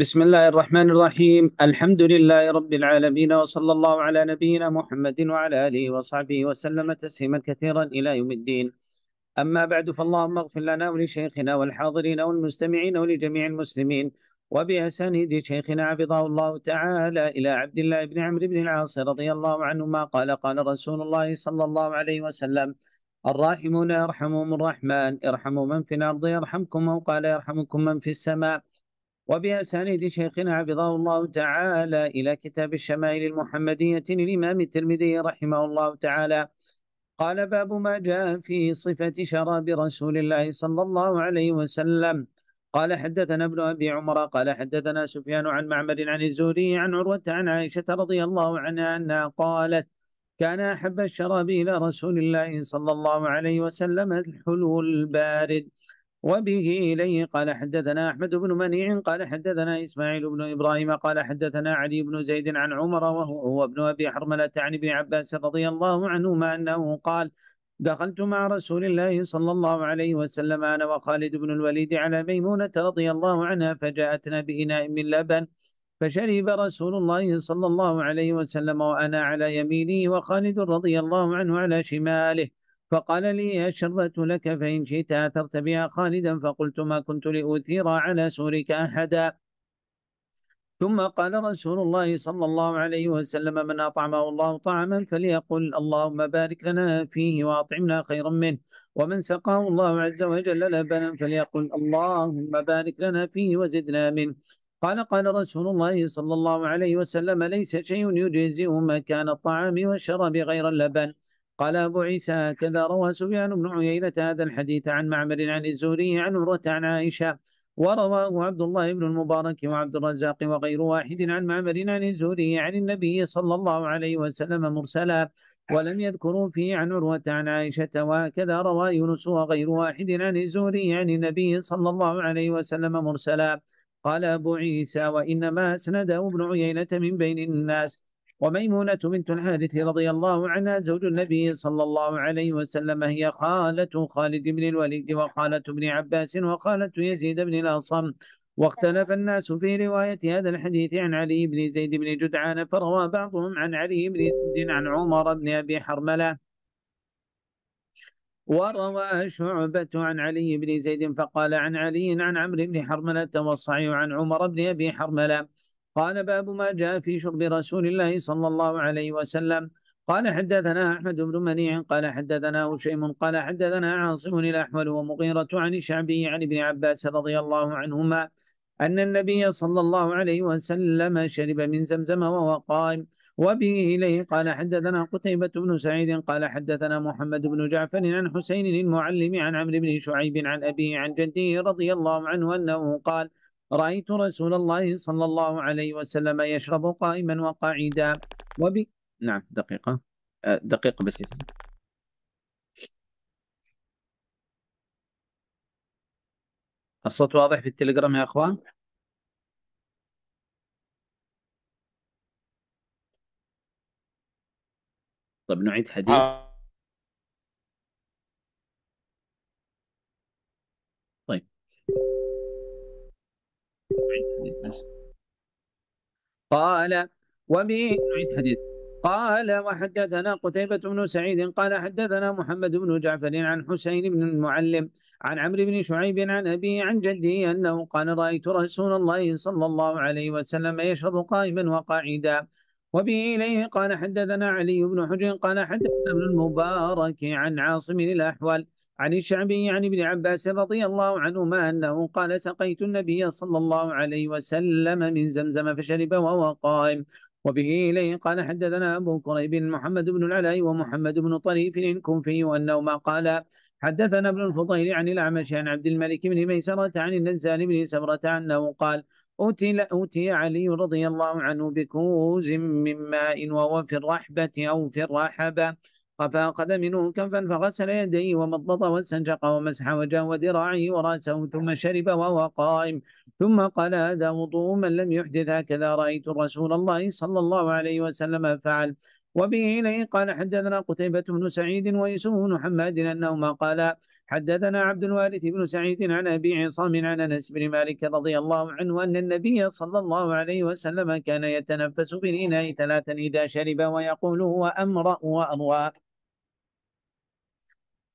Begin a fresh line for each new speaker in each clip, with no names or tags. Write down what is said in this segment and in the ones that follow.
بسم الله الرحمن الرحيم الحمد لله رب العالمين وصلى الله على نبينا محمد وعلى آله وصحبه وسلم تسليما كثيرا إلى يوم الدين أما بعد فاللهم اغفر لنا ولشيخنا والحاضرين والمستمعين ولجميع المسلمين وبأسانيد شيخنا عبده الله تعالى إلى عبد الله بن عمرو بن العاص رضي الله عنهما قال قال رسول الله صلى الله عليه وسلم الراحمون يرحمهم الرحمن ارحموا من في الأرض يرحمكم أو قال يرحمكم من في السماء وبأسانيد شيخنا حفظه الله تعالى إلى كتاب الشمائل المحمدية للإمام الترمذي رحمه الله تعالى قال باب ما جاء في صفة شراب رسول الله صلى الله عليه وسلم قال حدثنا ابن أبي عمر قال حدثنا سفيان عن معمر عن الزهري عن عروة عن عائشة رضي الله عنها أنها قالت كان أحب الشراب إلى رسول الله صلى الله عليه وسلم الحلو البارد وبه إليه قال حدثنا أحمد بن منيع قال حدثنا إسماعيل بن إبراهيم قال حدثنا علي بن زيد عن عمر وهو ابن أبي حرملة عن ابن عباس رضي الله عنهما أنه قال دخلت مع رسول الله صلى الله عليه وسلم أنا وخالد بن الوليد على ميمونة رضي الله عنها فجاءتنا بإناء من لبن فشرب رسول الله صلى الله عليه وسلم وأنا على يمينه وخالد رضي الله عنه على شماله فقال لي أشرت لك فإن شئت أثرت بها خالدا فقلت ما كنت لأثير على سورك أحدا ثم قال رسول الله صلى الله عليه وسلم من أطعمه الله طعما فليقل اللهم بارك لنا فيه وأطعمنا خيرا منه ومن سقاه الله عز وجل لبنا فليقل اللهم بارك لنا فيه وزدنا منه قال قال رسول الله صلى الله عليه وسلم ليس شيء يجزئ مكان الطعام والشراب غير اللبن قال أبو عيسى هكذا روى سفيان بن عيينة هذا الحديث عن معمر عن الزهري عن عمرة عن عائشة ورواه عبد الله بن المبارك وعبد الرزاق وغير واحد عن معمر عن الزهري عن النبي صلى الله عليه وسلم مرسلا ولم يذكروا فيه عن عروة عن عائشة وهكذا روى يونس وغير واحد عن الزهري عن النبي صلى الله عليه وسلم مرسلا قال أبو عيسى وإنما أسنده ابن عيينة من بين الناس وميمونة بنت الحارث رضي الله عنها زوج النبي صلى الله عليه وسلم هي خالة خالد بن الوليد وخالة بن عباس وخالة يزيد بن الأصم واختلف الناس في رواية هذا الحديث عن علي بن زيد بن جدعان فروى بعضهم عن علي بن زيد عن عمر بن أبي حرملة وروى شعبة عن علي بن زيد فقال عن علي عن عمرو بن حرملة والصعي عن عمر بن أبي حرملة قال باب ما جاء في شرب رسول الله صلى الله عليه وسلم قال حدثنا أحمد بن منيع قال حدثنا هشيم قال حدثنا عاصم الأحول ومغيرة عن الشعبي عن ابن عباس رضي الله عنهما أن النبي صلى الله عليه وسلم شرب من زمزم وهو قائم وبه إليه قال حدثنا قتيبة بن سعيد قال حدثنا محمد بن جعفر عن حسين المعلم عن عمرو بن شعيب عن أبيه عن جده رضي الله عنه أنه قال رأيت رسول الله صلى الله عليه وسلم يشرب قائما وقاعدا وب نعم دقيقة أه، دقيقة بس الصوت واضح في التليجرام يا أخوان طب نعيد حديث قال وبي نعيد حديث قال وحدثنا قتيبة بن سعيد قال حدثنا محمد بن جعفر عن حسين بن المعلم عن عمرو بن شعيب عن أبيه عن جده أنه قال رأيت رسول الله صلى الله عليه وسلم يشرب قائما وقاعدا وبه إليه قال حدثنا علي بن حجر قال حدثنا ابن المبارك عن عاصم الأحول عن الشعبي عن ابن عباس رضي الله عنهما أنه قال سقيت النبي صلى الله عليه وسلم من زمزم فشرب وهو قائم وبه إليه قال حدثنا أبو كريب محمد بن العلاء ومحمد بن طريف الكوفي وأنهما قال حدثنا ابن الفضيل عن الأعمش عن عبد الملك بن ميسرة عن النزال بن سبرة أنه قال أوتي, أوتي علي رضي الله عنه بكوز من ماء وهو في الرحبة أو في الرحبة فأخذ منه كفا فغسل يديه ومضمض واستنشق ومسح وجهه وذراعه ورأسه ثم شرب وهو قائم ثم قال هذا وضوء من لم يحدث هكذا رأيت رسول الله صلى الله عليه وسلم فعل وبه إليه قال حدثنا قتيبة بن سعيد ويسوع بن حماد أنهما قال حدثنا عبد الوارث بن سعيد عن أبي عصام عن أنس بن مالك رضي الله عنه أن النبي صلى الله عليه وسلم كان يتنفس بالإناء ثلاثا إذا شرب ويقول هو أمرأ وأروى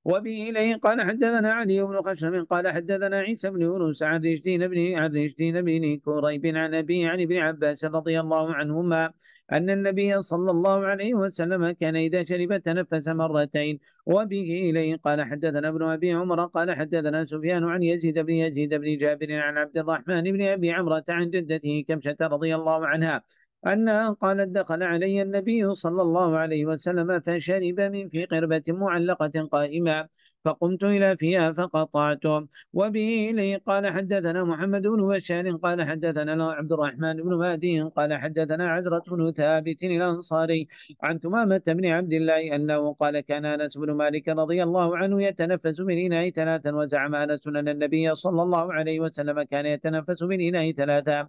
وبه إليه قال حدثنا علي بن خشم قال حدثنا عيسى بن يونس عن رشدين بن عن رشدين بن كريب عن أبي عن ابن عباس رضي الله عنهما أن النبي صلى الله عليه وسلم كان إذا شرب تنفس مرتين وبه إليه قال حدثنا ابن أبي عمر قال حدثنا سفيان عن يزيد بن يزيد بن جابر عن عبد الرحمن بن أبي عمرة عن جدته كمشة رضي الله عنها أنها قالت دخل علي النبي صلى الله عليه وسلم فشرب من في قربة معلقة قائمة فقمت إلى فيها فقطعته وبه إليه قال حدثنا محمد بن بشار قال حدثنا عبد الرحمن بن مهدي قال حدثنا عزرة بن ثابت الأنصاري عن ثمامة بن عبد الله أنه قال كان أنس بن مالك رضي الله عنه يتنفس من إناء ثلاثا وزعم أنس أن النبي صلى الله عليه وسلم كان يتنفس من إناء ثلاثا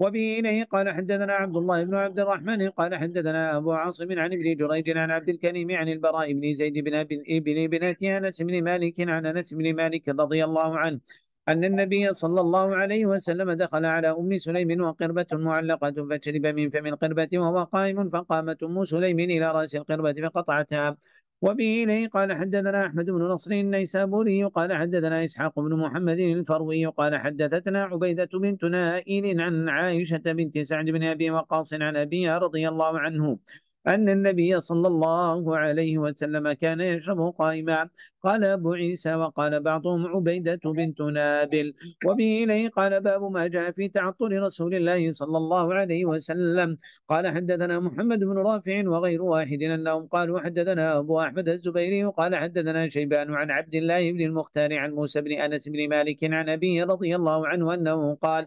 وبه إليه قال حدثنا عبد الله بن عبد الرحمن قال حدثنا أبو عاصم عن ابن جريج عن عبد الكريم عن البراء بن زيد بن ابن بنات أنس بن مالك عن أنس بن مالك رضي الله عنه أن النبي صلى الله عليه وسلم دخل على أم سليم وقربة معلقة فشرب من فم القربة وهو قائم فقامت أم سليم إلى رأس القربة فقطعتها وبه إليه قال حدثنا أحمد بن نصر النيسابوري قال حدثنا إسحاق بن محمد الفروي قال حدثتنا عبيدة بنت نائل عن عائشة بنت سعد بن أبي وقاص عن أبيها رضي الله عنه أن النبي صلى الله عليه وسلم كان يشرب قائما قال أبو عيسى وقال بعضهم عبيدة بنت نابل وبه إليه قال باب ما جاء في تعطل رسول الله صلى الله عليه وسلم قال حدثنا محمد بن رافع وغير واحد أنهم قالوا حدثنا أبو أحمد الزبيري وقال حدثنا شيبان عن عبد الله بن المختار عن موسى بن أنس بن مالك عن أبيه رضي الله عنه أنه قال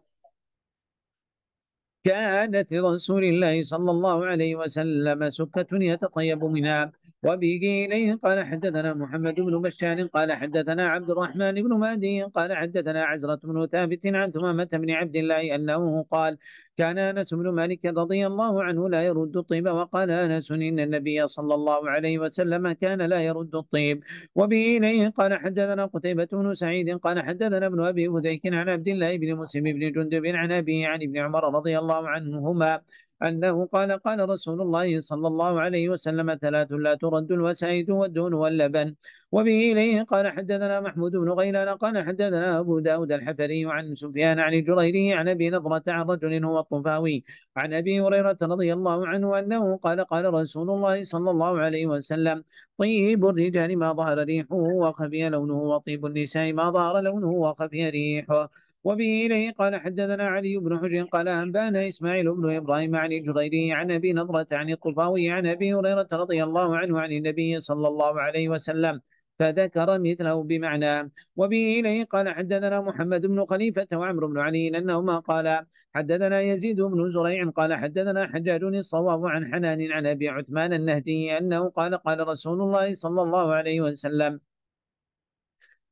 كانت رسول الله صلى الله عليه وسلم سكة يتطيب منها وبه إليه قال حدثنا محمد بن بشار قال حدثنا عبد الرحمن بن مهدي قال حدثنا عزرة بن ثابت عن ثمامة بن عبد الله أنه قال كان أنس بن مالك رضي الله عنه لا يرد الطيب وقال أنس إن النبي صلى الله عليه وسلم كان لا يرد الطيب وبه إليه قال حدثنا قتيبة بن سعيد قال حدثنا ابن أبي هذيك عن عبد الله بن مسلم بن جندب عن أبي عن ابن عمر رضي الله عنهما أنه قال قال رسول الله صلى الله عليه وسلم ثلاث لا ترد الوسائد والدون واللبن وبه إليه قال حدثنا محمود بن غيلان قال حدثنا أبو داود الحفري عن سفيان عن جريره عن أبي نضرة عن رجل هو الطفاوي عن أبي هريرة رضي الله عنه أنه قال قال رسول الله صلى الله عليه وسلم طيب الرجال ما ظهر ريحه وخفي لونه وطيب النساء ما ظهر لونه وخفي ريحه وبه إليه قال حدثنا علي بن حجر قال أنبانا إسماعيل بن إبراهيم عن الجريري عن أبي نضرة عن الطفاوي عن أبي هريرة رضي الله عنه عن النبي صلى الله عليه وسلم فذكر مثله بمعنى وبه إليه قال حدثنا محمد بن خليفة وعمر بن علي أنهما قال حدثنا يزيد بن زريع قال حدثنا حجاج الصواب عن حنان عن أبي عثمان النهدي أنه قال قال رسول الله صلى الله عليه وسلم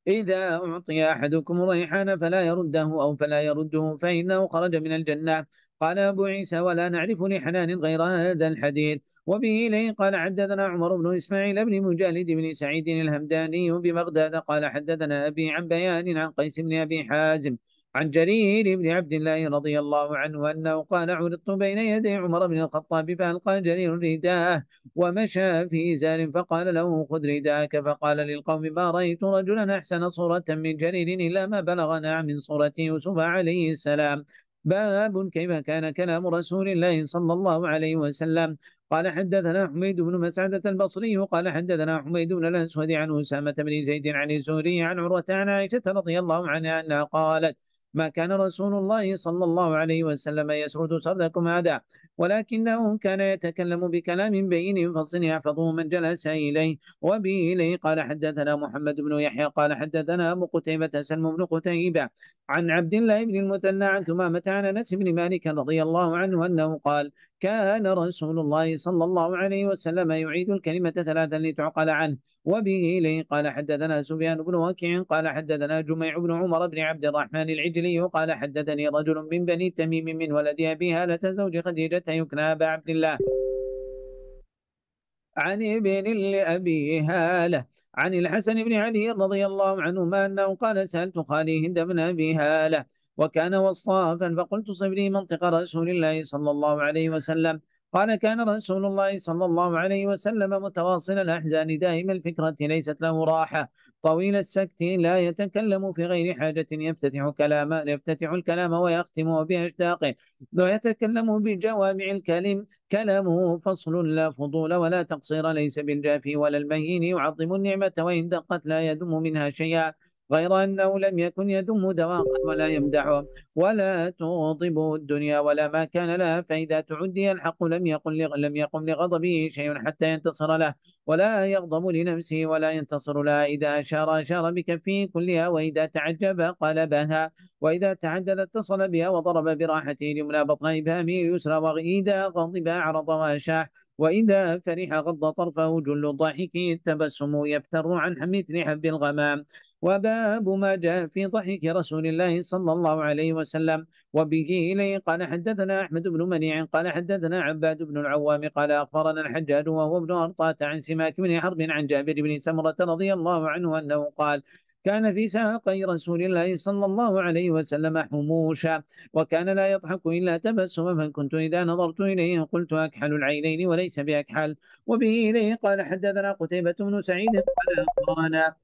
إذا أعطي أحدكم الريحان فلا يرده أو فلا يرده فإنه خرج من الجنة قال أبو عيسى ولا نعرف لحنان غير هذا الحديث وبه إليه قال حدثنا عمر بن إسماعيل بن مجالد بن سعيد الهمداني بمغداد قال حدثنا أبي عن بيان عن قيس بن أبي حازم عن جرير بن عبد الله رضي الله عنه أنه قال عرضت بين يدي عمر بن الخطاب فألقى جرير رداءه ومشى في إزار فقال له خذ رداءك فقال للقوم ما رأيت رجلا أحسن صورة من جرير إلا ما بلغنا من صورة يوسف عليه السلام باب كيف كان كلام رسول الله صلى الله عليه وسلم قال حدثنا حميد بن مسعدة البصري قال حدثنا حميد بن الأسود عن أسامة بن زيد عن الزهري عن عروة عن عائشة رضي الله عنها أنها قالت ما كان رسول الله صلى الله عليه وسلم يسرد سردكم هذا ولكنه كان يتكلم بكلام بين فصل يحفظه من جلس إليه وبه إليه قال حدثنا محمد بن يحيى قال حدثنا أبو قتيبة سلم بن قتيبة عن عبد الله بن المثنى عن ثمامة عن أنس بن مالك رضي الله عنه أنه قال كان رسول الله صلى الله عليه وسلم يعيد الكلمة ثلاثا لتعقل عنه وبه إليه قال حدثنا سفيان بن واكع قال حدثنا جميع بن عمر بن عبد الرحمن العجلي قال حدثني رجل من بني تميم من ولد أبي هالة زوج خديجة يكنى أبا عبد الله عن ابن لأبي هالة عن الحسن بن علي رضي الله عنهما أنه قال سألت خالي هند بن أبي هالة وكان وصافا فقلت صف لي منطق رسول الله صلى الله عليه وسلم قال كان رسول الله صلى الله عليه وسلم متواصل الأحزان دائم الفكرة ليست له راحة طويل السكت لا يتكلم في غير حاجة يفتتح كلام يفتتح الكلام ويختم بأشداقه ويتكلم بجوامع الكلم كلامه فصل لا فضول ولا تقصير ليس بالجافي ولا المهين يعظم النعمة وإن دقت لا يذم منها شيئا غير أنه لم يكن يذم دواقا ولا يمدحه ولا تغضبه الدنيا ولا ما كان لها فإذا تعدي الحق لم لغ... لم يقم لغضبه شيء حتى ينتصر له ولا يغضب لنفسه ولا ينتصر لها إذا أشار أشار بكفه كلها وإذا تعجب قلبها وإذا تعدل اتصل بها وضرب براحته اليمنى بطن إبهامه اليسرى وإذا غضب أعرض وأشاح وإذا فرح غض طرفه جل الضاحكين التبسم يفتر عن مثل حب الغمام وباب ما جاء في ضحك رسول الله صلى الله عليه وسلم وبه إليه قال حدثنا أحمد بن منيع قال حدثنا عباد بن العوام قال أخبرنا الحجاج وهو ابن أرطاة عن سماك بن حرب عن جابر بن سمرة رضي الله عنه أنه قال كان في ساقي رسول الله صلى الله عليه وسلم حموشا وكان لا يضحك إلا تبسما فكنت إذا نظرت إليه قلت أكحل العينين وليس بأكحل وبه إليه قال حدثنا قتيبة بن سعيد قال أخبرنا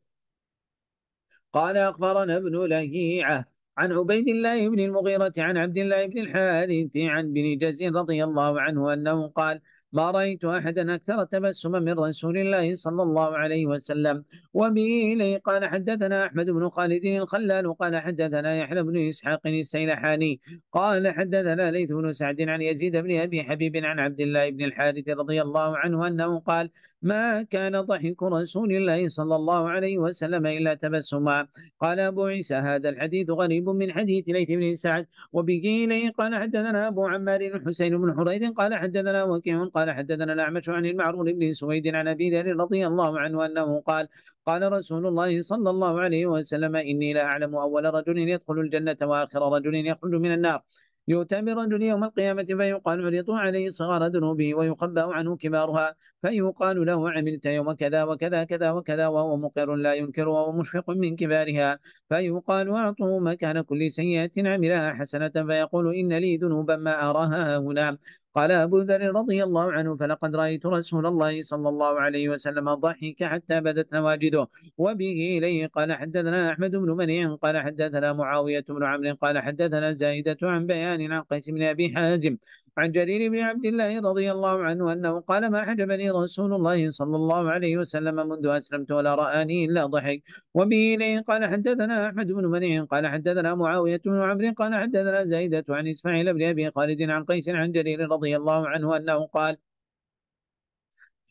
قال أخبرنا ابن لهيعة عن عبيد الله بن المغيرة عن عبد الله بن الحارث عن بن جز رضي الله عنه أنه قال ما رأيت أحدا أكثر تبسما من رسول الله صلى الله عليه وسلم وبه إليه قال حدثنا أحمد بن خالد الخلال قال حدثنا يحيى بن إسحاق السيلحاني قال حدثنا ليث بن سعد عن يزيد بن أبي حبيب عن عبد الله بن الحارث رضي الله عنه أنه قال ما كان ضحك رسول الله صلى الله عليه وسلم إلا تبسما قال أبو عيسى هذا الحديث غريب من حديث ليث بن سعد وبقيله قال حدثنا أبو عمار الحسين بن حريث قال حدثنا وكيع قال حدثنا الأعمش عن المعرور بن سويد عن أبي ذر رضي الله عنه أنه قال قال رسول الله صلى الله عليه وسلم إني لا أعلم أول رجل يدخل الجنة وآخر رجل يخرج من النار يؤتى برجل يوم القيامة فيقال عرض عليه صغار ذنوبه ويخبأ عنه كبارها فيقال له عملت يوم كذا وكذا كذا وكذا وهو مقر لا ينكر وهو مشفق من كبارها فيقال أعطه مكان كل سيئة عملها حسنة فيقول إن لي ذنوبا ما أراها هنا قال أبو ذر رضي الله عنه فلقد رأيت رسول الله صلى الله عليه وسلم ضحك حتى بدت نواجده وبه إليه قال حدثنا أحمد بن منيع قال حدثنا معاوية بن عمرو قال حدثنا زائدة عن بيان عن قيس بن أبي حازم عن جرير بن عبد الله رضي الله عنه أنه قال ما حجبني رسول الله صلى الله عليه وسلم منذ أسلمت ولا رآني إلا ضحك وبه إليه قال حدثنا أحمد بن منيع قال حدثنا معاوية بن عمرو قال حدثنا زايدة عن إسماعيل بن أبي خالد عن قيس عن جرير رضي الله عنه أنه قال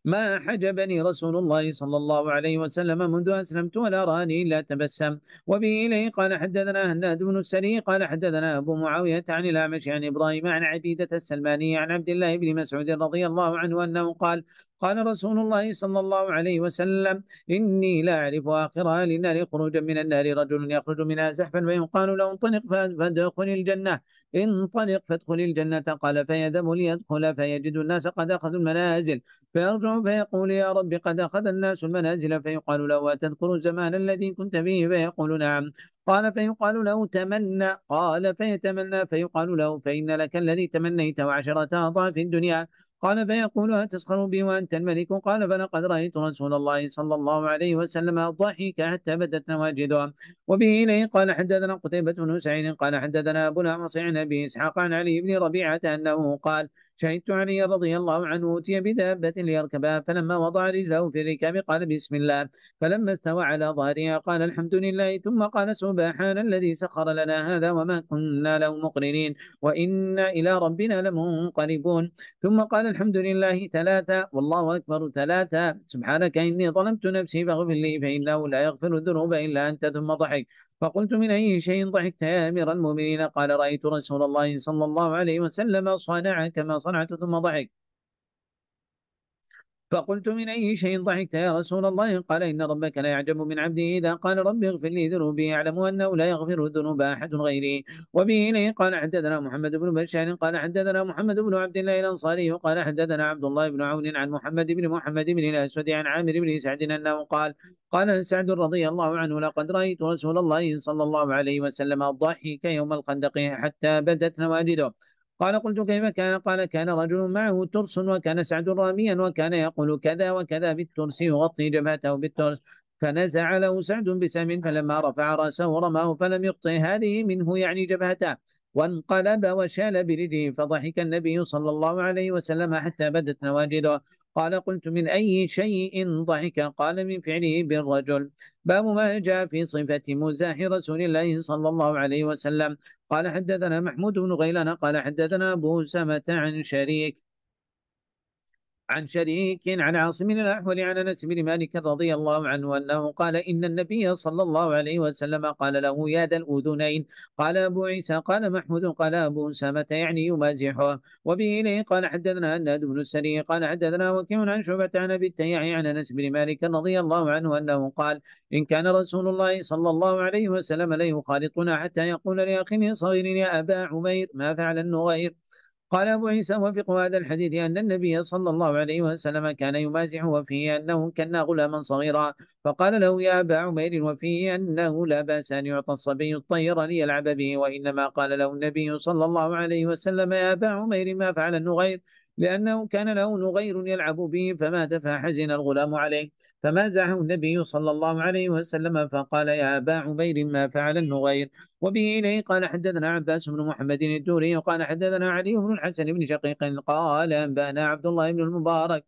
ما حجبني رسول الله صلى الله عليه وسلم منذ أسلمت ولا راني إلا تبسم وبه إليه قال حدثنا هناد بن السري قال حدثنا أبو معاوية عن الأعمش عن إبراهيم عن عبيدة السلماني عن عبد الله بن مسعود رضي الله عنه أنه قال قال رسول الله صلى الله عليه وسلم إني لا أعرف أهل النار خروجا من النار رجل يخرج منها زحفا فيقال له انطلق فادخل الجنة انطلق فادخل الجنة قال فيذهب ليدخل فيجد الناس قد أخذوا المنازل فيرجع فيقول يا رب قد أخذ الناس المنازل فيقال له أتذكر الزمان الذي كنت فيه فيقول نعم قال فيقال له تمنى قال فيتمنى فيقال له فإن لك الذي تمنيت وعشرة أضعاف الدنيا قال فيقول أتسخر بي وأنت الملك قال فلقد رأيت رسول الله صلى الله عليه وسلم ضحك حتى بدت نواجذه وبه إليه قال حدثنا قتيبة بن سعيد قال حدثنا أبو الأعمص عن أبي إسحاق عن علي بن ربيعة أنه قال شهدت علي رضي الله عنه أوتي بدابة ليركبها فلما وضع رجله في الركاب قال بسم الله فلما استوى على ظهرها قال الحمد لله ثم قال سبحان الذي سخر لنا هذا وما كنا له مقرنين وإنا إلى ربنا لمنقلبون ثم قال الحمد لله ثلاثة والله أكبر ثلاثة سبحانك إني ظلمت نفسي فاغفر لي فإنه لا يغفر الذنوب إلا أنت ثم ضحك فقلت من أي شيء ضحكت يا أمير المؤمنين قال رأيت رسول الله صلى الله عليه وسلم صنع كما صنعت ثم ضحك فقلت من أي شيء ضحكت يا رسول الله قال إن ربك لا يعجب من عبده إذا قال رب اغفر لي ذنوبي أعلم أنه لا يغفر الذنوب أحد غيري وبه إليه قال حدثنا محمد بن بشار قال حدثنا محمد بن عبد الله الأنصاري وقال حدثنا عبد الله بن عون عن محمد بن محمد بن الأسود عن عامر بن سعد أنه قال قال سعد رضي الله عنه لقد رأيت رسول الله صلى الله عليه وسلم ضحك يوم الخندق حتى بدت نواجده قال قلت كيف كان قال كان رجل معه ترس وكان سعد راميا وكان يقول كذا وكذا بالترس يغطي جبهته بالترس فنزع له سعد بسم فلما رفع رأسه رماه فلم يخطئ هذه منه يعني جبهته وانقلب وشال برجله فضحك النبي صلى الله عليه وسلم حتى بدت نواجذه قال قلت من أي شيء ضحك قال من فعله بالرجل باب ما جاء في صفة مزاح رسول الله صلى الله عليه وسلم قال حدثنا محمود بن غيلان قال حدثنا أبو سمة عن شريك عن شريك عن عاصم الأحول عن أنس بن مالك رضي الله عنه أنه قال إن النبي صلى الله عليه وسلم قال له يا ذا الأذنين قال أبو عيسى قال محمود قال أبو أسامة يعني يمازحه وبه إليه قال حدثنا أن بن السري قال حدثنا وكيع عن شعبة عن أبي التياع عن أنس بن مالك رضي الله عنه أنه قال إن كان رسول الله صلى الله عليه وسلم لا يخالطنا حتى يقول لأخيه صغير يا أبا عمير ما فعل النغير قال أبو عيسى وفق هذا الحديث أن النبي صلى الله عليه وسلم كان يمازحه وفيه أنه كنا غلاما صغيرا فقال له يا أبا عمير وفيه أنه لا بأس أن يعطى الصبي الطير ليلعب به وإنما قال له النبي صلى الله عليه وسلم يا أبا عمير ما فعل النغير لأنه كان له نغير يلعب به فمات فحزن الغلام عليه فمازحه النبي صلى الله عليه وسلم فقال يا أبا عبير ما فعل النغير وبه إليه قال حدثنا عباس بن محمد الدوري وقال حدثنا علي بن الحسن بن شقيق قال أنبانا عبد الله بن المبارك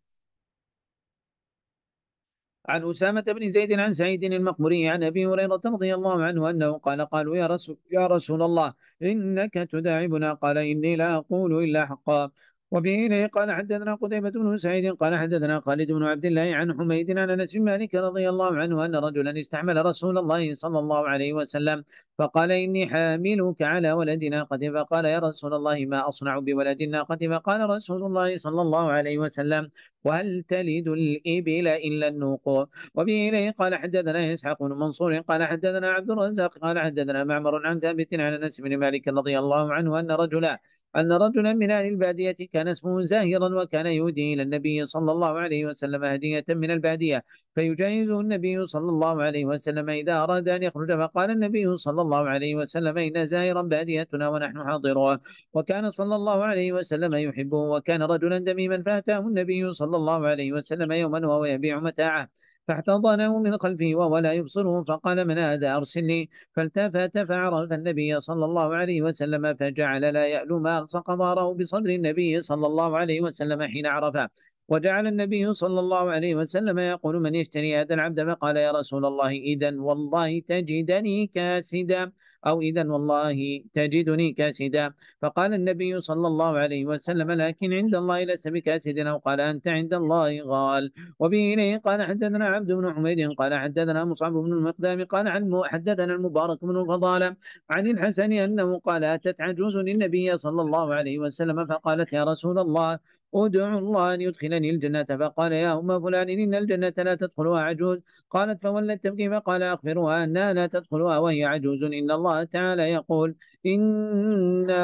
عن أسامة بن زيد عن سعيد المقبري عن أبي هريرة رضي الله عنه أنه قال قالوا يا رسول, يا رسول الله إنك تداعبنا قال إني لا أقول إلا حقا وبه إليه قال حدثنا قتيبة بن سعيد قال حدثنا خالد بن عبد الله عن حميد عن أنس بن مالك رضي الله عنه أن رجلا استحمل رسول الله صلى الله عليه وسلم فقال إني حاملك على ولد ناقة فقال يا رسول الله ما أصنع بولد الناقة فقال رسول الله صلى الله عليه وسلم وهل تلد الإبل إلا النوق وبه إليه قال حدثنا إسحاق بن منصور قال حدثنا عبد الرزاق قال حدثنا معمر عن ثابت عن أنس بن مالك رضي الله عنه أن رجلا أن رجلا من أهل البادية كان اسمه زاهرا وكان يهدي إلى النبي صلى الله عليه وسلم هدية من البادية فيجاهزه النبي صلى الله عليه وسلم إذا أراد أن يخرج فقال النبي صلى الله عليه وسلم إن زاهرا باديتنا ونحن حاضرها وكان صلى الله عليه وسلم يحبه وكان رجلا دميما فأتاه النبي صلى الله عليه وسلم يوما وهو يبيع متاعه فاحتضنه من خلفه وهو لا يبصره فقال من هذا أرسلني فالتفت فعرف النبي صلى الله عليه وسلم فجعل لا يألو ما ألصق ظهره بصدر النبي صلى الله عليه وسلم حين عرفه وجعل النبي صلى الله عليه وسلم يقول من يشتري هذا العبد فقال يا رسول الله إذا والله تجدني كاسدا أو إذا والله تجدني كاسدا فقال النبي صلى الله عليه وسلم لكن عند الله لست بكاسد أو قال أنت عند الله غال وبه إليه قال حدثنا عبد بن حميد قال حدثنا مصعب بن المقدام قال عن حدثنا المبارك بن الفضالة عن الحسن أنه قال أتت عجوز للنبي صلى الله عليه وسلم فقالت يا رسول الله ادعوا الله أن يدخلني الجنة فقال يا أم فلان إن الجنة لا تدخلها عجوز قالت فولت تبكي فقال أخبرها أنها لا تدخلها وهي عجوز إن الله تعالى يقول إنا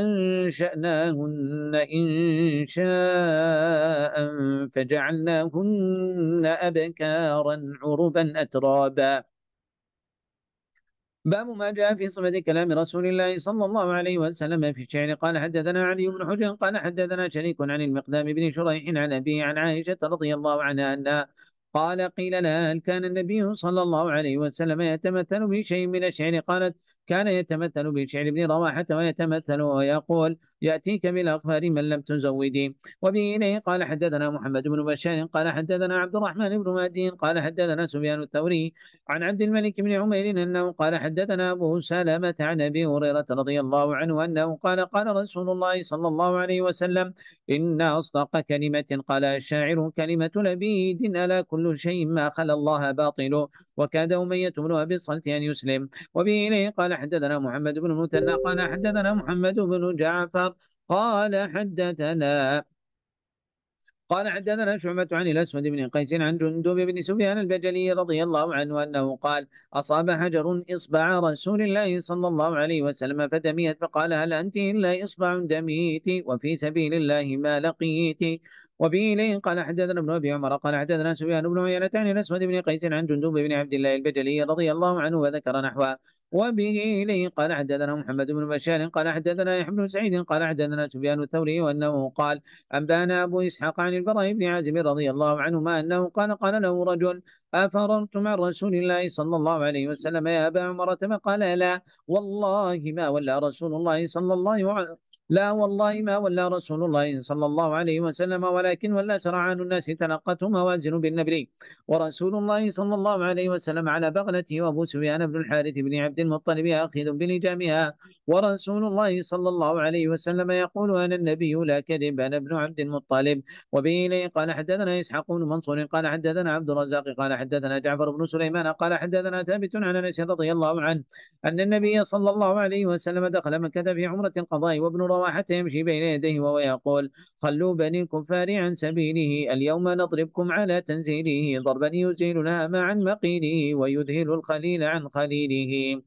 أنشأناهن إن شاء فجعلناهن أبكارا عربا أترابا باب ما جاء في صفة كلام رسول الله صلى الله عليه وسلم في الشعر قال حدثنا علي بن حجر قال حدثنا شريك عن المقدام بن شريح عن أبيه عن عائشة رضي الله عنها أنها قال قيل لها هل كان النبي صلى الله عليه وسلم يتمثل بشيء من الشعر قالت كان يتمثل بشعر ابن رواحة ويتمثل ويقول يأتيك بالأخبار من لم تزودي وبه إليه قال حدثنا محمد بن بشار قال حدثنا عبد الرحمن بن مهدي قال حدثنا سفيان الثوري عن عبد الملك بن عمير أنه قال حدثنا أبو سلمة عن أبي هريرة رضي الله عنه أنه قال قال رسول الله صلى الله عليه وسلم إن أصدق كلمة قال الشاعر كلمة لبيد ألا كل شيء ما خلا الله باطل وكاد أمية بن أبي الصلت أن يسلم وبه إليه قال حدثنا محمد بن مثنى قال حدثنا محمد بن جعفر قال حدثنا قال حدثنا شعبة عن الأسود بن قيس عن جندب بن سفيان البجلي رضي الله عنه أنه قال أصاب حجر إصبع رسول الله صلى الله عليه وسلم فدميت فقال هل أنت إلا إصبع دميت وفي سبيل الله ما لقيت وبه قال حدثنا ابن ابي عمر قال حدثنا سفيان بن عيينة عن الاسود بن قيس عن جندب بن عبد الله البجلي رضي الله عنه وذكر نحوه وبه إليه قال حدثنا محمد بن بشار قال حدثنا يحيى بن سعيد قال حدثنا سفيان الثوري وأنه قال أنبأنا أبو إسحاق عن البراء بن عازب رضي الله عنهما أنه قال قال له رجل أفررت مع رسول الله صلى الله عليه وسلم يا أبا عمرة فقال لا والله ما ولى رسول الله صلى الله عليه وسلم لا والله ما ولى رسول الله صلى الله عليه وسلم ولكن ولى سرعان الناس تلقته موازن بالنبل ورسول الله صلى الله عليه وسلم على بغلته وابو سفيان بن الحارث بن عبد المطلب اخذ بلجامها ورسول الله صلى الله عليه وسلم يقول انا النبي لا كذب انا ابن عبد المطلب وبه اليه قال حدثنا اسحاق بن منصور قال حدثنا عبد الرزاق قال حدثنا جعفر بن سليمان قال حدثنا ثابت عن انس رضي الله عنه ان النبي صلى الله عليه وسلم دخل مكه في عمره القضاء وابن الأرض حتى يمشي بين يديه وهو يقول خلوا بني الكفار عن سبيله اليوم نضربكم على تنزيله ضربا يزيل الهام عن مقيله ويذهل الخليل عن خليله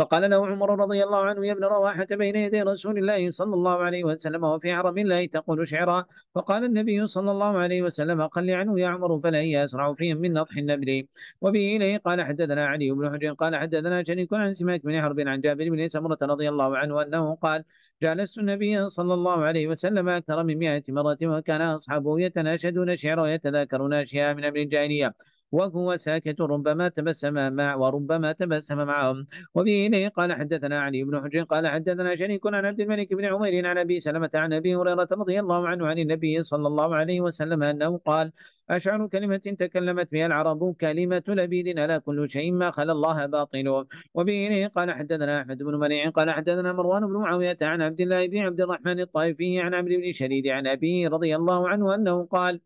فقال له عمر رضي الله عنه يا ابن رواحة بين يدي رسول الله صلى الله عليه وسلم وفي عرب الله تقول شعرا فقال النبي صلى الله عليه وسلم قل عنه يا عمر فلا أسرع فيهم من نطح النبل وبه إليه قال حدثنا علي بن حجر قال حدثنا شريك عن سماك بن حرب عن جابر بن سمرة رضي الله عنه أنه قال جالست النبي صلى الله عليه وسلم أكثر من مئة مرة وكان أصحابه يتناشدون شعرا ويتذاكرون أشياء من أمر الجاهلية وهو ساكت ربما تبسم مع وربما تبسم معهم وبه قال حدثنا علي بن حجر قال حدثنا شريك عن عبد الملك بن عمير عن ابي سلمه عن ابي هريره رضي الله عنه عن النبي صلى الله عليه وسلم انه قال أشعر كلمة تكلمت بها العرب كلمة لبيد على كل شيء ما خلا الله باطل وبه قال حدثنا أحمد بن منيع قال حدثنا مروان بن معاوية عن عبد الله بن عبد الرحمن الطائفي عن عمرو بن شريد عن أبيه رضي الله عنه أنه قال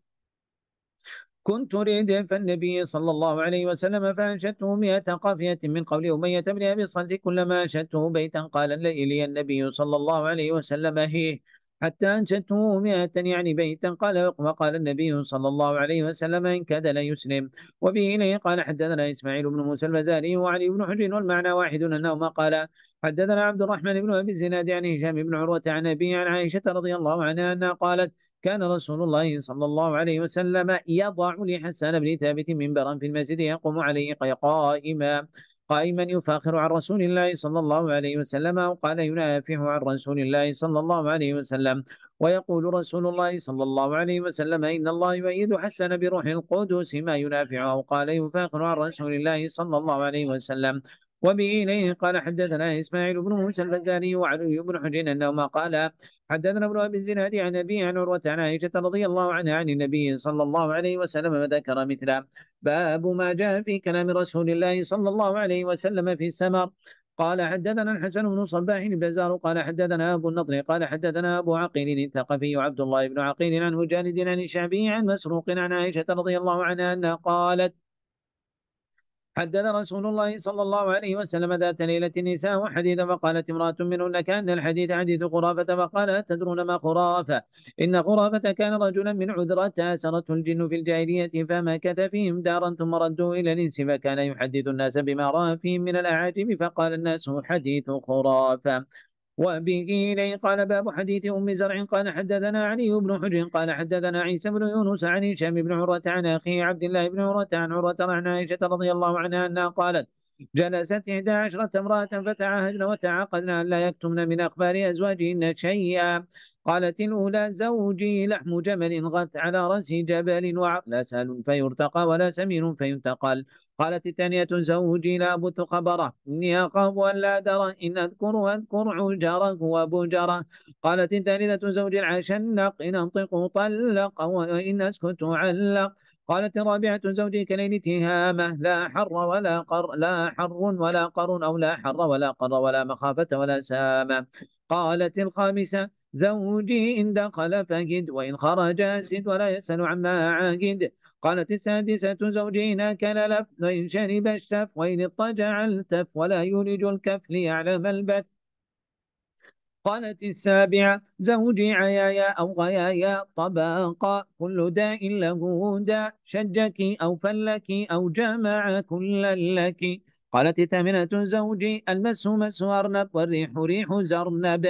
كنت أريد فالنبي صلى الله عليه وسلم فأنشدته مئة قافية من قول أمية بن أبي الصلت كلما أنشدته بيتا قال لي النبي صلى الله عليه وسلم هي حتى أنشدته مئة يعني بيتا قال وقال النبي صلى الله عليه وسلم إن كاد لا يسلم وبه إليه قال حدثنا إسماعيل بن موسى المزاري وعلي بن حجر والمعنى واحد أنهما قال حدثنا عبد الرحمن بن أبي الزناد عن هشام بن عروة عن أبي عن عائشة رضي الله عنها أنها قالت كان رسول الله صلى الله عليه وسلم يضع لحسان بن ثابت منبرا في المسجد يقوم عليه قائما قائما يفاخر عن رسول الله صلى الله عليه وسلم وقال ينافح عن رسول الله صلى الله عليه وسلم ويقول رسول الله صلى الله عليه وسلم إن الله يؤيد حسن بروح القدس ما ينافعه قال يفاخر عن رسول الله صلى الله عليه وسلم وبه إليه قال حدثنا إسماعيل بن موسى الفزاري وعلي بن حجين أنهما قال حدثنا ابن أبي الزناد عن أبي عن عروة عن عائشة رضي الله عنها عن النبي صلى الله عليه وسلم وذكر مثله باب ما جاء في كلام رسول الله صلى الله عليه وسلم في السمر قال حدثنا الحسن بن صباح البزار قال حدثنا ابو النضر قال حدثنا ابو عقيل الثقفي عبد الله بن عقيل عن مجالد عن الشعبي عن مسروق عن عائشه رضي الله عنها انها قالت حدث رسول الله صلى الله عليه وسلم ذات ليلة النساء حديثا فقالت امرأة منهن كان الحديث حديث خرافة فقال تدرون ما خرافة إن خرافة كان رجلا من عذرة أسرته الجن في الجاهلية فمكث فيهم دارا ثم ردوا إلى الإنس فكان يحدث الناس بما رأى فيهم من الأعاجم فقال الناس حديث خرافة وبه إليه قال باب حديث أم زرع قال حدثنا علي بن حجر قال حدثنا عيسى بن يونس عن هشام بن عروة عن أخيه عبد الله بن عروة عن عروة عن عائشة رضي الله عنها أنها قالت جلست إحدى عشرة امرأة فتعهدنا وتعاقدنا أن لا يكتمن من أخبار أزواجهن شيئا قالت الأولى زوجي لحم جمل غث على رأس جبل وعق لا سهل فيرتقى ولا سمين فينتقل قالت الثانية زوجي لا أبث خبره إني أخاف أن لا أدره إن أذكر أذكر عجره وبجره قالت الثالثة زوجي العشنق إن أنطق طلق وإن أسكت علق قالت رابعة زوجي كليلته هامة لا حر ولا قر لا حر ولا قر أو لا حر ولا قر ولا مخافة ولا سامة قالت الخامسة زوجي إن دخل فقد وإن خرج أسد ولا يسأل عما عاقد قالت السادسة زوجي إن أكل لف وإن شرب اشتف وإن اضطجع التف ولا يولج الكف ليعلم البث قالت السابعة زوجي عيايا أو غيايا طباقا كل داء له داء شجك أو فلك أو جمع كلا لك قالت الثامنة زوجي المس مس أرنب والريح ريح زرنب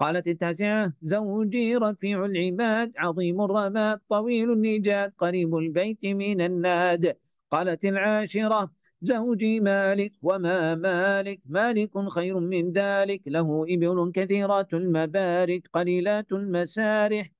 قالت التاسعة زوجي رفيع العماد عظيم الرماد طويل النجاد قريب البيت من الناد قالت العاشرة زوجي مالك وما مالك مالك خير من ذلك له إبل كثيرات المبارك قليلات المسارح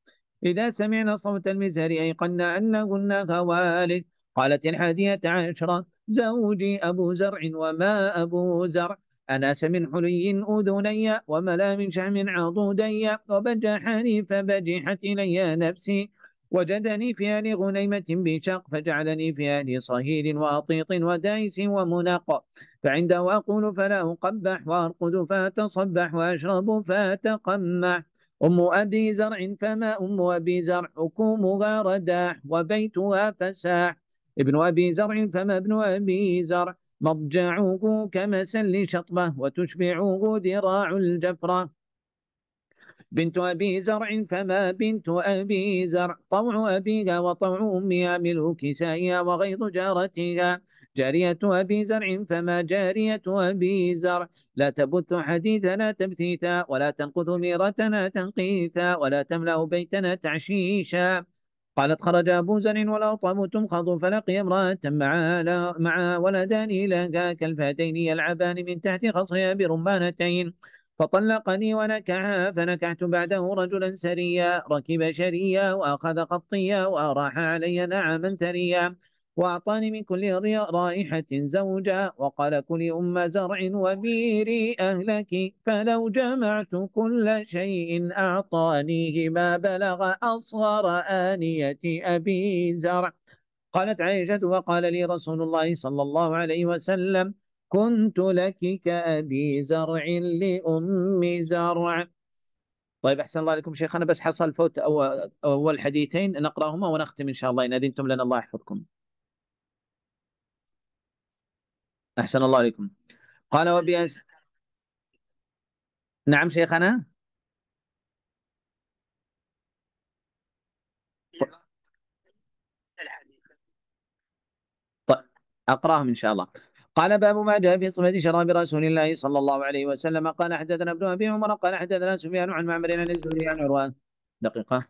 إذا سمعنا صوت المزهر أيقنا أنهن كوالك قالت الحادية عشرة زوجي أبو زرع وما أبو زرع أناس من حلي أذني وملا من شعم عضودي وبجحني فبجحت إلي نفسي وجدني في آل غنيمة بشق فجعلني في آل صهيل وأطيط ودايس ومنق فعنده أقول فلا أقبح وأرقد فأتصبح وأشرب فأتقمح أم أبي زرع فما أم أبي زرع حكومها رداح وبيتها فساح ابن أبي زرع فما ابن أبي زرع مضجعه كمسل شطبة وتشبعه ذراع الجفرة بنت أبي زرع فما بنت أبي زرع طوع أبيها وطوع أمها ملء كسائها وغيظ جارتها جارية أبي زرع فما جارية أبي زرع لا تبث حديثنا تبثيثا ولا تنقذ ميرتنا تنقيثا ولا تملأ بيتنا تعشيشا قالت خرج أبو زر والأوطام تمخض فلقي امرأة مع, مع ولدان لها كالفتين يلعبان من تحت خصرها برمانتين فطلقني ونكعا فنكعت بعده رجلا سريا ركب شريا وأخذ قطيا وأراح علي نعما ثريا وأعطاني من كل رائحة زوجا وقال كل أم زرع وبيري أهلك فلو جمعت كل شيء أعطانيه ما بلغ أصغر آنية أبي زرع قالت عائشة وقال لي رسول الله صلى الله عليه وسلم كنت لك كأبي زرع لأم زرع طيب أحسن الله لكم شيخ أنا بس حصل فوت أول, حديثين نقرأهما ونختم إن شاء الله إن أذنتم لنا الله يحفظكم أحسن الله لكم قال وبيس نعم شيخنا طيب، أقرأهم إن شاء الله قال باب ما جاء في صفة شراب رسول الله صلى الله عليه وسلم قال حدثنا ابن أبي عمر قال حدثنا سفيان عن معمر عن الزهري عن عروة دقيقة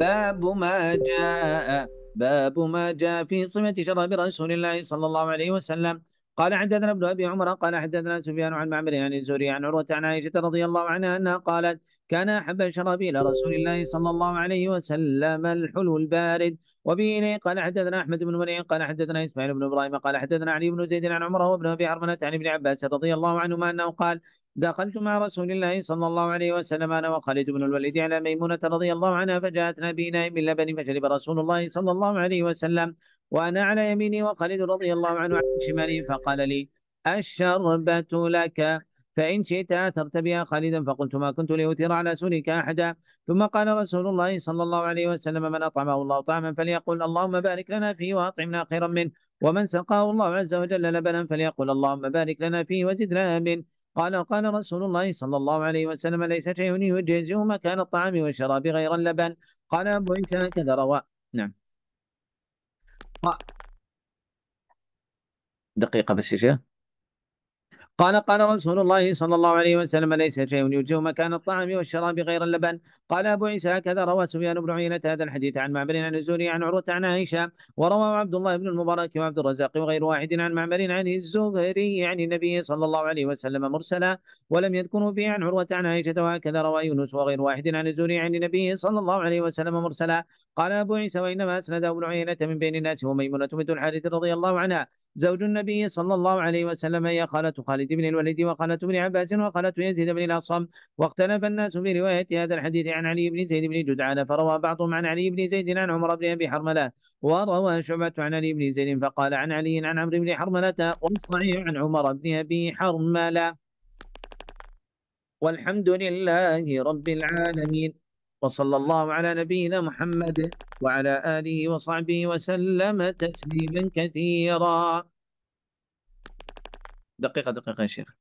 باب ما جاء باب ما جاء في صفة شراب رسول الله صلى الله عليه وسلم قال حدثنا ابن ابي عمر قال حدثنا سفيان عن معمر عن الزهري عن عروه عن عائشه رضي الله عنها انها قالت كان احب الشراب الى رسول الله صلى الله عليه وسلم الحلو البارد وبه قال حدثنا احمد بن منيع قال حدثنا اسماعيل بن ابراهيم قال حدثنا علي بن زيد عن عمر وابن ابي عرمله عن ابن عباس رضي الله عنهما انه قال دخلت مع رسول الله صلى الله عليه وسلم انا وخالد بن الوليد على ميمونه رضي الله عنها فجاءتنا بناء من لبن فشرب رسول الله صلى الله عليه وسلم وأنا على يميني وخالد رضي الله عنه عن شمالي فقال لي الشربة لك فإن شئت أثرت بها خالدا فقلت ما كنت لأثير على سورك أحدا ثم قال رسول الله صلى الله عليه وسلم من أطعمه الله طعما فليقل اللهم بارك لنا فيه وأطعمنا خيرا منه ومن سقاه الله عز وجل لبنا فليقل اللهم بارك لنا فيه وزدنا منه قال قال رسول الله صلى الله عليه وسلم ليس شيء يجزئ مكان الطعام والشراب غير اللبن قال أبو عيسى هكذا روى نعم دقيقة بس يا شيخ قال قال رسول الله صلى الله عليه وسلم ليس شيء يوجه مكان الطعام والشراب غير اللبن قال أبو عيسى هكذا روى سفيان بن عيينة هذا الحديث عن معمر عن الزهري عن عروة عن عائشة وروى عبد الله بن المبارك وعبد الرزاق وغير واحد عن معمر عن الزهري عن النبي صلى الله عليه وسلم مرسلا ولم يذكروا فيه عن عروة عن عائشة وهكذا روى يونس وغير واحد عن الزهري عن النبي صلى الله عليه وسلم مرسلا قال أبو عيسى وإنما أسنده ابو عيينة من بين الناس وميمونة بنت الحارث رضي الله عنها زوج النبي صلى الله عليه وسلم هي خالة خالد بن الوليد وخالة بن عباس وخالة يزيد بن الأصم واختلف الناس في رواية هذا الحديث عن علي بن زيد بن جدعان فروى بعضهم عن علي بن زيد عن عمر بن أبي حرملة وروى شعبة عن علي بن زيد فقال عن علي عن عمرو بن حرملة والصحيح عن عمر بن أبي حرملة والحمد لله رب العالمين وصلى الله على نبينا محمد وعلى آله وصحبه وسلم تسليما كثيرا دقيقة دقيقة يا شيخ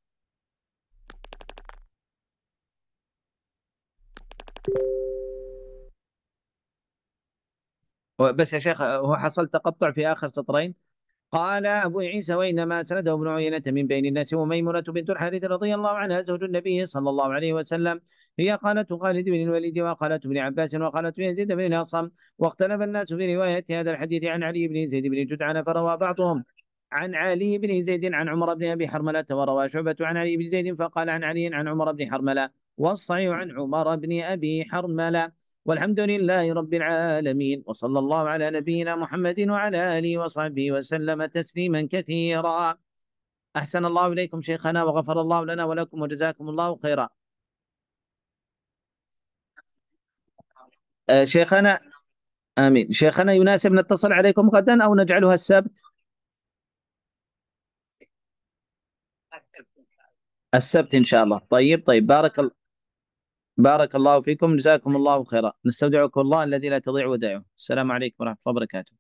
بس يا شيخ هو حصل تقطع في آخر سطرين قال أبو عيسى وإنما أسنده ابن عيينة من بين الناس وميمونة بنت الحارث رضي الله عنها زوج النبي صلى الله عليه وسلم هي قالت خالد بن الوليد وقالت ابن عباس وقالت يزيد بن الأصم واختلف الناس في رواية هذا الحديث عن علي بن زيد بن جدعان فروى بعضهم عن علي بن زيد عن عمر بن أبي حرملة وروى شعبة عن علي بن زيد فقال عن علي عن عمر بن حرملة والصحيح عن عمر بن أبي حرملة والحمد لله رب العالمين وصلى الله على نبينا محمد وعلى آله وصحبه وسلم تسليما كثيرا أحسن الله إليكم شيخنا وغفر الله لنا ولكم وجزاكم الله خيرا آه، شيخنا آمين شيخنا يناسب نتصل عليكم غدا أو نجعلها السبت السبت إن شاء الله طيب طيب بارك الله بارك الله فيكم جزاكم الله خيرا نستودعكم الله الذي لا تضيع ودائعه السلام عليكم ورحمه الله وبركاته